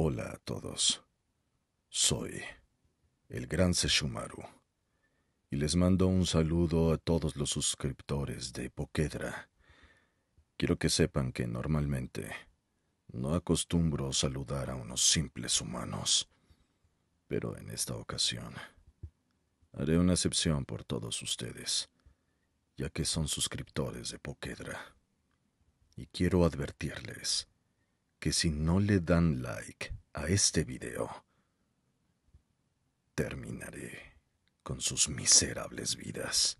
Hola a todos. Soy el Gran Seshumaru y les mando un saludo a todos los suscriptores de Poquedra. Quiero que sepan que normalmente no acostumbro saludar a unos simples humanos, pero en esta ocasión haré una excepción por todos ustedes, ya que son suscriptores de Poquedra. Y quiero advertirles que si no le dan like a este video, terminaré con sus miserables vidas.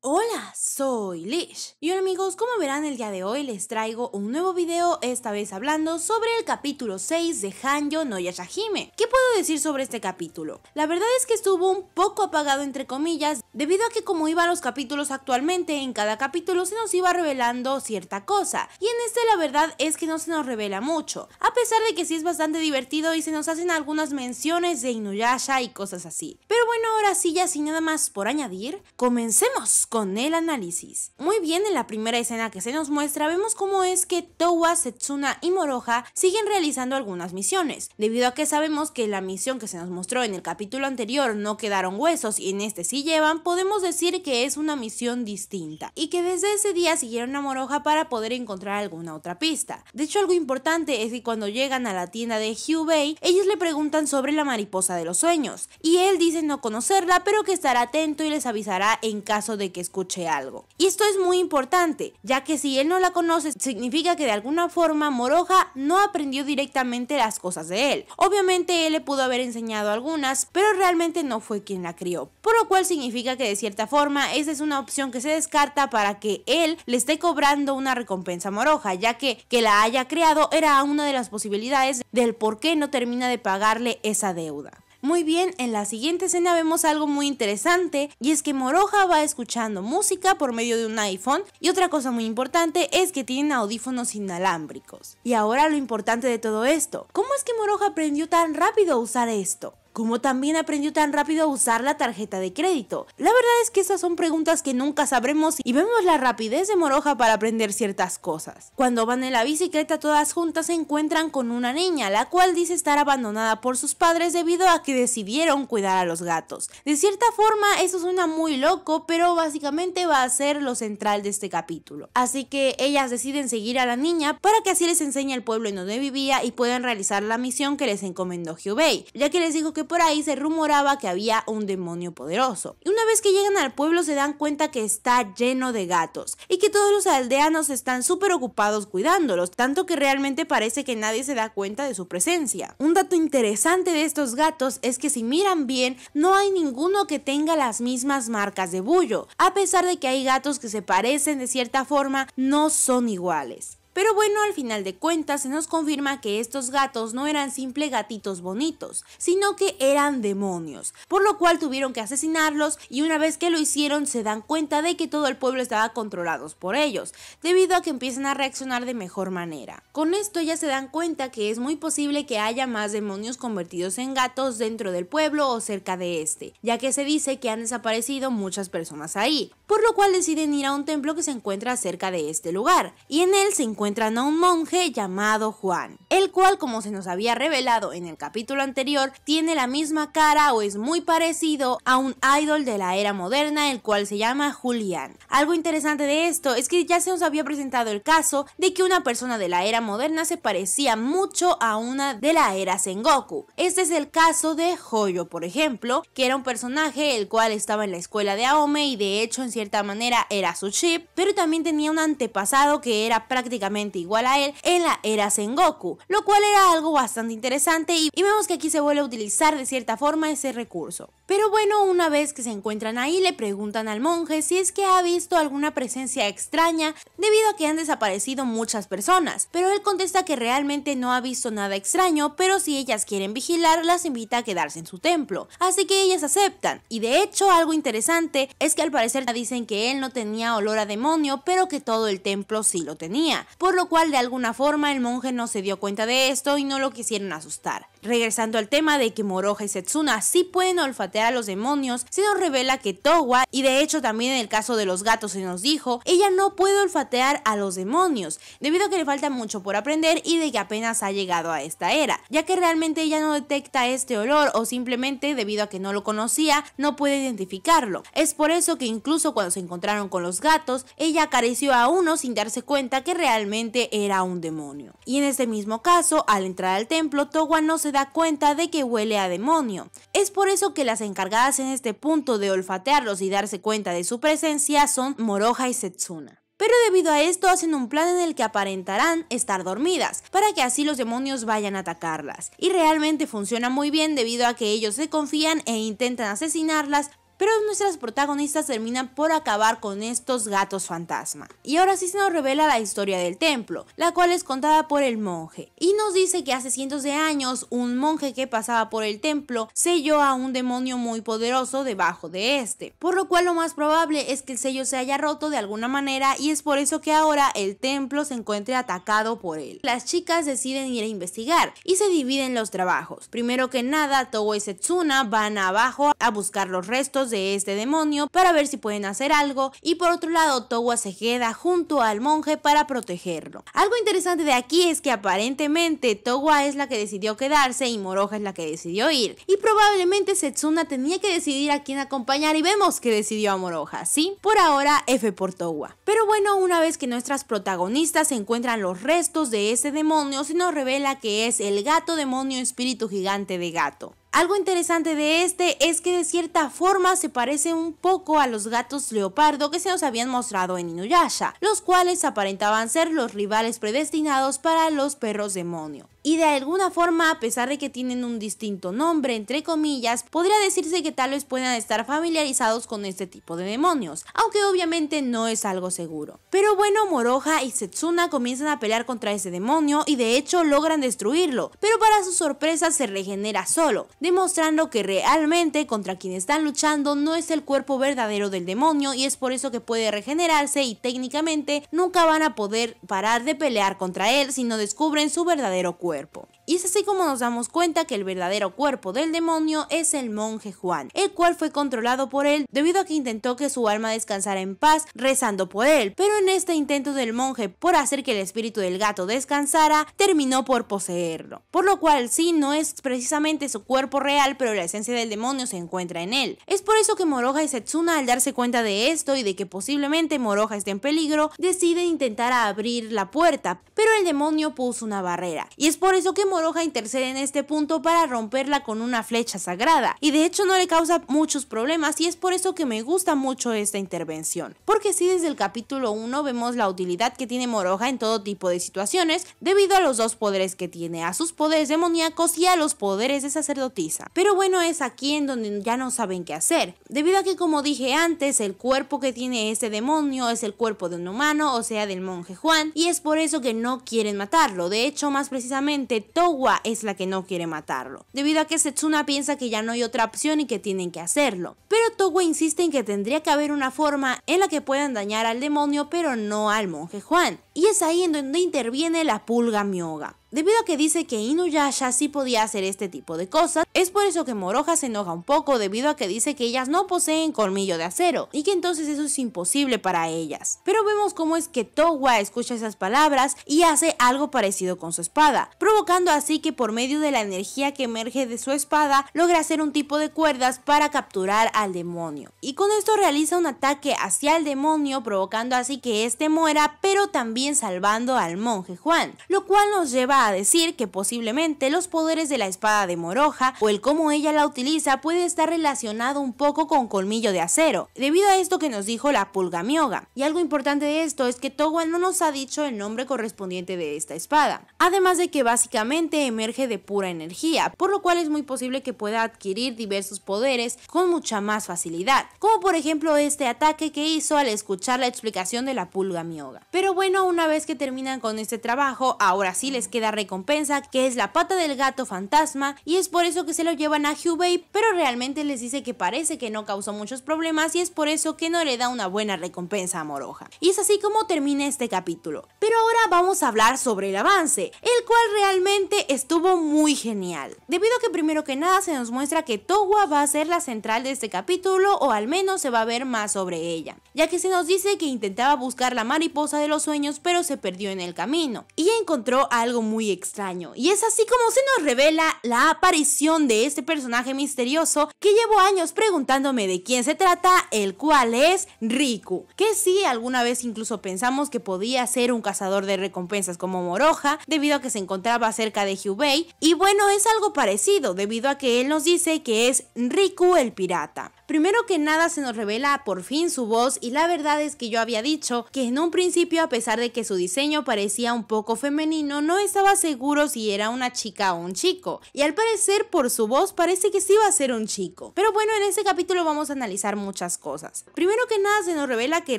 Hola, soy Lish. Y hola amigos, como verán el día de hoy les traigo un nuevo video, esta vez hablando sobre el capítulo 6 de Hanjo no Yashahime. ¿Qué puedo decir sobre este capítulo? La verdad es que estuvo un poco apagado entre comillas, debido a que como iban los capítulos actualmente, en cada capítulo se nos iba revelando cierta cosa, y en este la verdad es que no se nos revela mucho, a pesar de que sí es bastante divertido y se nos hacen algunas menciones de Inuyasha y cosas así. Pero bueno, ahora sí ya sin nada más por añadir, comencemos con el análisis. Muy bien, en la primera escena que se nos muestra vemos cómo es que Towa, Setsuna y Moroja siguen realizando algunas misiones, debido a que sabemos que la misión que se nos mostró en el capítulo anterior no quedaron huesos y en este sí llevan, podemos decir que es una misión distinta y que desde ese día siguieron a Moroja para poder encontrar alguna otra pista. De hecho, algo importante es que cuando llegan a la tienda de Hyubei, ellos le preguntan sobre la mariposa de los sueños y él dice no conocerla, pero que estará atento y les avisará en caso de que escuche algo. Y esto es muy importante, ya que si él no la conoce, significa que de alguna forma Moroja no aprendió directamente las cosas de él. Obviamente él le pudo haber enseñado algunas, pero realmente no fue quien la crió, por lo cual significa que de cierta forma esa es una opción que se descarta para que él le esté cobrando una recompensa a Moroja, ya que que la haya creado era una de las posibilidades del por qué no termina de pagarle esa deuda. Muy bien, en la siguiente escena vemos algo muy interesante y es que Moroja va escuchando música por medio de un iPhone y otra cosa muy importante es que tienen audífonos inalámbricos. Y ahora lo importante de todo esto, ¿cómo es que Moroja aprendió tan rápido a usar esto? ¿Cómo también aprendió tan rápido a usar la tarjeta de crédito. La verdad es que esas son preguntas que nunca sabremos y vemos la rapidez de Moroja para aprender ciertas cosas. Cuando van en la bicicleta todas juntas se encuentran con una niña, la cual dice estar abandonada por sus padres debido a que decidieron cuidar a los gatos. De cierta forma eso suena muy loco, pero básicamente va a ser lo central de este capítulo. Así que ellas deciden seguir a la niña para que así les enseñe el pueblo en donde vivía y puedan realizar la misión que les encomendó Hyubei, ya que les dijo que por ahí se rumoraba que había un demonio poderoso. Y una vez que llegan al pueblo se dan cuenta que está lleno de gatos y que todos los aldeanos están súper ocupados cuidándolos, tanto que realmente parece que nadie se da cuenta de su presencia. Un dato interesante de estos gatos es que si miran bien, no hay ninguno que tenga las mismas marcas de bullo. A pesar de que hay gatos que se parecen de cierta forma, no son iguales. Pero bueno, al final de cuentas se nos confirma que estos gatos no eran simple gatitos bonitos, sino que eran demonios, por lo cual tuvieron que asesinarlos y una vez que lo hicieron se dan cuenta de que todo el pueblo estaba controlado por ellos, debido a que empiezan a reaccionar de mejor manera. Con esto ya se dan cuenta que es muy posible que haya más demonios convertidos en gatos dentro del pueblo o cerca de este, ya que se dice que han desaparecido muchas personas ahí, por lo cual deciden ir a un templo que se encuentra cerca de este lugar, y en él se encuentra encuentran a un monje llamado Juan, el cual, como se nos había revelado en el capítulo anterior, tiene la misma cara o es muy parecido a un idol de la era moderna, el cual se llama Julián. Algo interesante de esto es que ya se nos había presentado el caso de que una persona de la era moderna se parecía mucho a una de la era Sengoku. Este es el caso de Hoyo, por ejemplo, que era un personaje el cual estaba en la escuela de Aome y de hecho en cierta manera era su chip, pero también tenía un antepasado que era prácticamente igual a él en la era Sengoku, lo cual era algo bastante interesante y, vemos que aquí se vuelve a utilizar de cierta forma ese recurso. Pero bueno, una vez que se encuentran ahí le preguntan al monje si es que ha visto alguna presencia extraña debido a que han desaparecido muchas personas, pero él contesta que realmente no ha visto nada extraño, pero si ellas quieren vigilar las invita a quedarse en su templo, así que ellas aceptan. Y de hecho algo interesante es que al parecer dicen que él no tenía olor a demonio, pero que todo el templo sí lo tenía por lo cual de alguna forma el monje no se dio cuenta de esto y no lo quisieron asustar. Regresando al tema de que Moroha y Setsuna sí pueden olfatear a los demonios, se nos revela que Towa, y de hecho también en el caso de los gatos se nos dijo, ella no puede olfatear a los demonios, debido a que le falta mucho por aprender y de que apenas ha llegado a esta era, ya que realmente ella no detecta este olor o simplemente debido a que no lo conocía, no puede identificarlo. Es por eso que incluso cuando se encontraron con los gatos, ella acarició a uno sin darse cuenta que realmente era un demonio. Y en este mismo caso, al entrar al templo, Towa no se da cuenta de que huele a demonio. Es por eso que las encargadas en este punto de olfatearlos y darse cuenta de su presencia son Moroja y Setsuna pero debido a esto hacen un plan en el que aparentarán estar dormidas, para que así los demonios vayan a atacarlas. Y realmente funciona muy bien debido a que ellos se confían e intentan asesinarlas, pero nuestras protagonistas terminan por acabar con estos gatos fantasma. Y ahora sí se nos revela la historia del templo, la cual es contada por el monje, y nos dice que hace cientos de años un monje que pasaba por el templo selló a un demonio muy poderoso debajo de este, por lo cual lo más probable es que el sello se haya roto de alguna manera y es por eso que ahora el templo se encuentre atacado por él. Las chicas deciden ir a investigar y se dividen los trabajos. Primero que nada, Togo y Setsuna van abajo a buscar los restos de este demonio para ver si pueden hacer algo y por otro lado Towa se queda junto al monje para protegerlo. Algo interesante de aquí es que aparentemente Towa es la que decidió quedarse y Moroja es la que decidió ir y probablemente Setsuna tenía que decidir a quién acompañar y vemos que decidió a Moroja, ¿sí? Por ahora F por Towa. Pero bueno, una vez que nuestras protagonistas encuentran los restos de ese demonio, se nos revela que es el gato demonio espíritu gigante de gato. Algo interesante de este es que de cierta forma se parece un poco a los gatos leopardo que se nos habían mostrado en Inuyasha, los cuales aparentaban ser los rivales predestinados para los perros demonio y de alguna forma, a pesar de que tienen un distinto nombre, entre comillas, podría decirse que tal vez puedan estar familiarizados con este tipo de demonios, aunque obviamente no es algo seguro. Pero bueno, Moroja y Setsuna comienzan a pelear contra ese demonio y de hecho logran destruirlo, pero para su sorpresa se regenera solo, demostrando que realmente contra quien están luchando no es el cuerpo verdadero del demonio y es por eso que puede regenerarse y técnicamente nunca van a poder parar de pelear contra él si no descubren su verdadero cuerpo cuerpo. Y es así como nos damos cuenta que el verdadero cuerpo del demonio es el monje Juan, el cual fue controlado por él debido a que intentó que su alma descansara en paz rezando por él, pero en este intento del monje por hacer que el espíritu del gato descansara, terminó por poseerlo. Por lo cual sí, no es precisamente su cuerpo real, pero la esencia del demonio se encuentra en él. Es por eso que Moroja y Setsuna al darse cuenta de esto y de que posiblemente Moroja esté en peligro, deciden intentar abrir la puerta, pero el demonio puso una barrera. Y es por eso que Moroja intercede en este punto para romperla con una flecha sagrada y de hecho no le causa muchos problemas y es por eso que me gusta mucho esta intervención. Porque si desde el capítulo 1 vemos la utilidad que tiene Moroja en todo tipo de situaciones debido a los dos poderes que tiene, a sus poderes demoníacos y a los poderes de sacerdotisa. Pero bueno, es aquí en donde ya no saben qué hacer, debido a que como dije antes, el cuerpo que tiene este demonio es el cuerpo de un humano, o sea del monje Juan, y es por eso que no quieren matarlo. De hecho, más precisamente, todo Towa es la que no quiere matarlo, debido a que Setsuna piensa que ya no hay otra opción y que tienen que hacerlo. Pero Towa insiste en que tendría que haber una forma en la que puedan dañar al demonio pero no al monje Juan. Y es ahí en donde interviene la pulga Mioga. Debido a que dice que Inuyasha sí podía hacer este tipo de cosas, es por eso que Moroja se enoja un poco debido a que dice que ellas no poseen colmillo de acero y que entonces eso es imposible para ellas. Pero vemos cómo es que Towa escucha esas palabras y hace algo parecido con su espada, provocando así que por medio de la energía que emerge de su espada logra hacer un tipo de cuerdas para capturar al demonio. Y con esto realiza un ataque hacia el demonio provocando así que este muera pero también salvando al monje Juan, lo cual nos lleva a decir que posiblemente los poderes de la espada de Moroja o el cómo ella la utiliza puede estar relacionado un poco con Colmillo de Acero, debido a esto que nos dijo la Pulga Mioga. Y algo importante de esto es que Towa no nos ha dicho el nombre correspondiente de esta espada, además de que básicamente emerge de pura energía, por lo cual es muy posible que pueda adquirir diversos poderes con mucha más facilidad, como por ejemplo este ataque que hizo al escuchar la explicación de la Pulga Mioga. Pero bueno, una vez que terminan con este trabajo, ahora sí les queda recompensa, que es la pata del gato fantasma, y es por eso que se lo llevan a Hubei, pero realmente les dice que parece que no causó muchos problemas y es por eso que no le da una buena recompensa a Moroja. Y es así como termina este capítulo. Pero ahora vamos a hablar sobre el avance, el cual realmente estuvo muy genial. Debido a que primero que nada se nos muestra que Towa va a ser la central de este capítulo o al menos se va a ver más sobre ella, ya que se nos dice que intentaba buscar la mariposa de los sueños pero se perdió en el camino y encontró algo muy extraño. Y es así como se nos revela la aparición de este personaje misterioso que llevo años preguntándome de quién se trata, el cual es Riku, que si alguna vez incluso pensamos que podía ser un cazador de recompensas como Moroja, debido a que se encontraba cerca de Hubei, y bueno, es algo parecido, debido a que él nos dice que es Riku el pirata. Primero que nada se nos revela por fin su voz y la verdad es que yo había dicho que en un principio a pesar de que su diseño parecía un poco femenino no estaba seguro si era una chica o un chico, y al parecer por su voz parece que sí va a ser un chico. Pero bueno, en este capítulo vamos a analizar muchas cosas. Primero que nada se nos revela que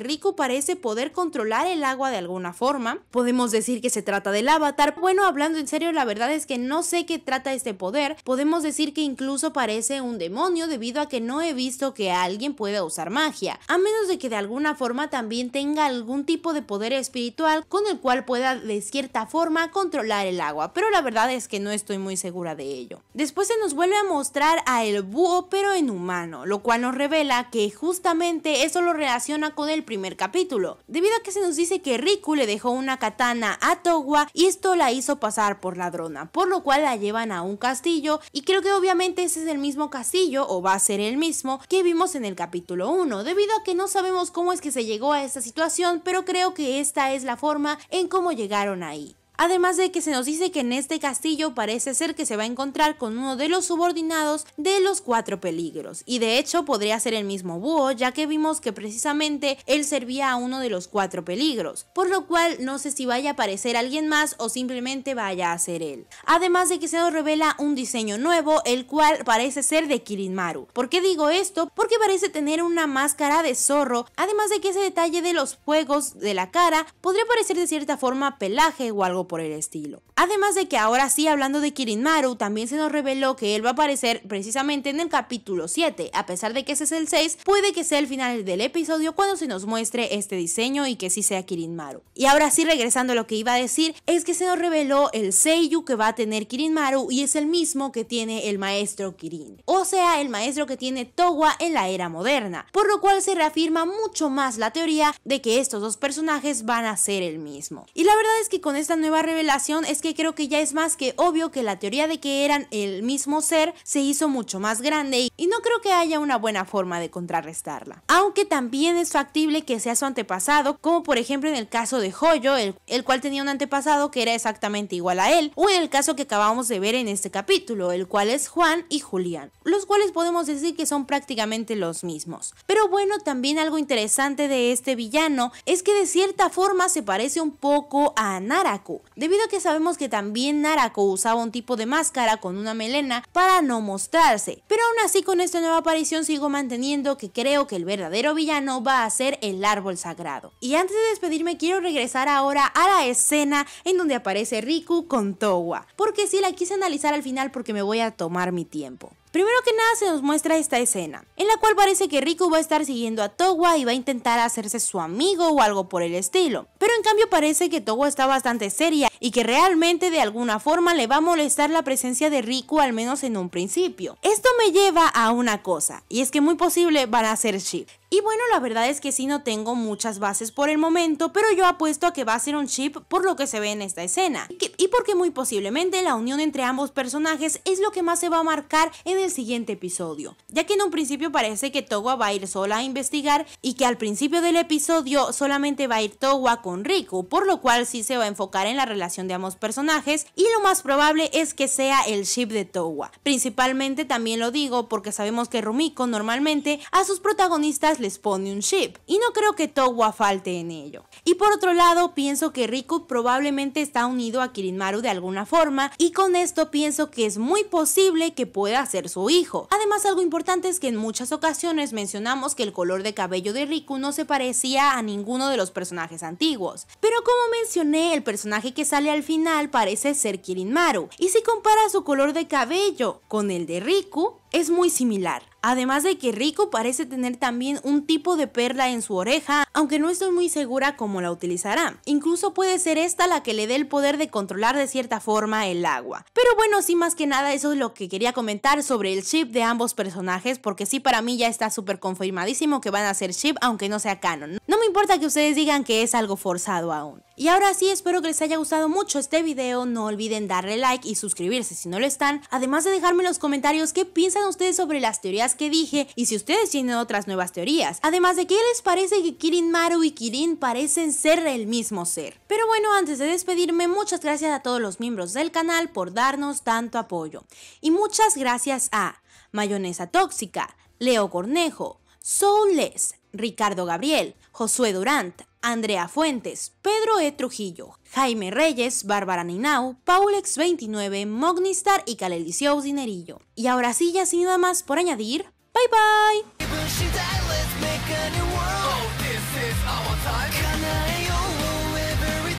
rico parece poder controlar el agua de alguna forma. Podemos decir que se trata del avatar. Bueno, hablando en serio, la verdad es que no sé qué trata este poder. Podemos decir que incluso parece un demonio debido a que no he visto que alguien pueda usar magia, a menos de que de alguna forma también tenga algún tipo de poder espiritual con el cual pueda de cierta forma controlar el agua, pero la verdad es que no estoy muy segura de ello. Después se nos vuelve a mostrar a el búho pero en humano, lo cual nos revela que justamente eso lo relaciona con el primer capítulo, debido a que se nos dice que Riku le dejó una katana a Togwa y esto la hizo pasar por ladrona, por lo cual la llevan a un castillo y creo que obviamente ese es el mismo castillo o va a ser el mismo que vimos en el capítulo 1, debido a que no sabemos cómo es que se llegó a esta situación, pero creo que esta es la forma en cómo llegaron ahí. Además de que se nos dice que en este castillo parece ser que se va a encontrar con uno de los subordinados de los cuatro peligros. Y de hecho podría ser el mismo búho, ya que vimos que precisamente él servía a uno de los cuatro peligros. Por lo cual no sé si vaya a aparecer alguien más o simplemente vaya a ser él. Además de que se nos revela un diseño nuevo, el cual parece ser de Kirinmaru. ¿Por qué digo esto? Porque parece tener una máscara de zorro, además de que ese detalle de los fuegos de la cara podría parecer de cierta forma pelaje o algo por el estilo. Además de que ahora sí, hablando de Kirin Maru también se nos reveló que él va a aparecer precisamente en el capítulo 7, a pesar de que ese es el 6, puede que sea el final del episodio cuando se nos muestre este diseño y que sí sea Kirin Maru Y ahora sí, regresando a lo que iba a decir, es que se nos reveló el Seiyu que va a tener Kirin Maru y es el mismo que tiene el maestro Kirin, o sea, el maestro que tiene Towa en la era moderna, por lo cual se reafirma mucho más la teoría de que estos dos personajes van a ser el mismo. Y la verdad es que con esta nueva revelación es que creo que ya es más que obvio que la teoría de que eran el mismo ser se hizo mucho más grande y no creo que haya una buena forma de contrarrestarla. Aunque también es factible que sea su antepasado, como por ejemplo en el caso de Hoyo, el, cual tenía un antepasado que era exactamente igual a él, o en el caso que acabamos de ver en este capítulo, el cual es Juan y Julián, los cuales podemos decir que son prácticamente los mismos. Pero bueno, también algo interesante de este villano es que de cierta forma se parece un poco a Naraku, debido a que sabemos que también Narako usaba un tipo de máscara con una melena para no mostrarse. Pero aún así con esta nueva aparición sigo manteniendo que creo que el verdadero villano va a ser el árbol sagrado. Y antes de despedirme quiero regresar ahora a la escena en donde aparece Riku con Towa, porque si sí, la quise analizar al final porque me voy a tomar mi tiempo. Primero que nada se nos muestra esta escena, en la cual parece que Riku va a estar siguiendo a Towa y va a intentar hacerse su amigo o algo por el estilo, pero en cambio parece que Towa está bastante seria y que realmente de alguna forma le va a molestar la presencia de Riku al menos en un principio. Esto me lleva a una cosa, y es que muy posible van a ser chip. Y bueno, la verdad es que sí no tengo muchas bases por el momento, pero yo apuesto a que va a ser un chip por lo que se ve en esta escena. Y, porque muy posiblemente la unión entre ambos personajes es lo que más se va a marcar en el siguiente episodio. Ya que en un principio parece que Towa va a ir sola a investigar y que al principio del episodio solamente va a ir Towa con Riku, por lo cual sí se va a enfocar en la relación de ambos personajes y lo más probable es que sea el ship de Towa. Principalmente también lo digo porque sabemos que Rumiko normalmente a sus protagonistas les pone un ship y no creo que Towa falte en ello. Y por otro lado, pienso que Riku probablemente está unido a Kirinmaru de alguna forma y con esto pienso que es muy posible que pueda ser su hijo. Además, algo importante es que en muchas ocasiones mencionamos que el color de cabello de Riku no se parecía a ninguno de los personajes antiguos. Pero como mencioné, el personaje que sale al final parece ser Kirinmaru, y si compara su color de cabello con el de Riku, es muy similar. Además de que Rico parece tener también un tipo de perla en su oreja, aunque no estoy muy segura cómo la utilizará. Incluso puede ser esta la que le dé el poder de controlar de cierta forma el agua. Pero bueno, sí más que nada eso es lo que quería comentar sobre el ship de ambos personajes, porque sí para mí ya está súper confirmadísimo que van a ser ship aunque no sea canon. No me importa que ustedes digan que es algo forzado aún. Y ahora sí, espero que les haya gustado mucho este video, no olviden darle like y suscribirse si no lo están, además de dejarme en los comentarios qué piensan ustedes sobre las teorías que dije y si ustedes tienen otras nuevas teorías. Además de que les parece que Kirin Maru y Kirin parecen ser el mismo ser. Pero bueno, antes de despedirme, muchas gracias a todos los miembros del canal por darnos tanto apoyo. Y muchas gracias a Mayonesa Tóxica, Leo Cornejo, Soulless, Ricardo Gabriel, Josué Durant, Andrea Fuentes, Pedro E. Trujillo, Jaime Reyes, Bárbara Ninau, Paulex29, Mognistar y Calelicio Dinerillo. Y ahora sí, ya sin nada más por añadir, bye bye.